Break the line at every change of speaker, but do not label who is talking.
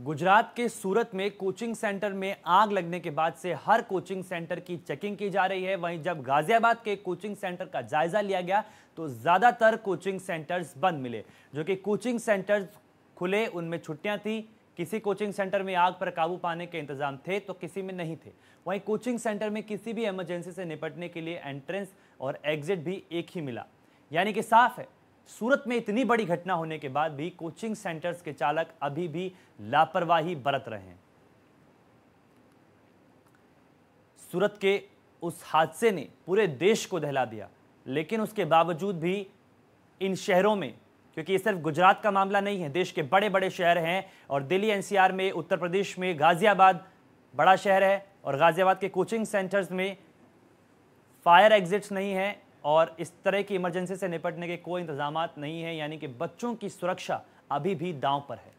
गुजरात के सूरत में coaching centre में आग लगने के बाद से हर कोचिंग सेंटर की चेकिंग की जा रही है वहीं जब गाजियाबाद के कोचिंग सेंटर का जायजा लिया गया तो ज़्यादातर कोचिंग सेंटर्स बंद मिले जो कि कोचिंग सेंटर्स खुले उनमें छुट्टियां थी किसी कोचिंग सेंटर में आग पर काबू पाने के इंतजाम थे तो किसी में नहीं थे वहीं कोचिंग सेंटर में किसी भी एमरजेंसी से निपटने के लिए एंट्रेंस और एग्जिट भी एक ही मिला यानी कि साफ है सूरत में इतनी बड़ी घटना होने के बाद भी कोचिंग सेंटर्स के चालक अभी भी लापरवाही बरत रहे हैं सूरत के उस हादसे ने पूरे देश को दहला दिया लेकिन उसके बावजूद भी इन शहरों में क्योंकि ये सिर्फ गुजरात का मामला नहीं है देश के बड़े बड़े शहर हैं और दिल्ली एनसीआर में उत्तर प्रदेश में गाज़ियाबाद बड़ा शहर है और गाज़ियाबाद के कोचिंग सेंटर्स में फायर एग्जिट्स नहीं हैं और इस तरह की इमरजेंसी से निपटने के कोई इंतजाम नहीं है यानी कि बच्चों की सुरक्षा अभी भी दांव पर है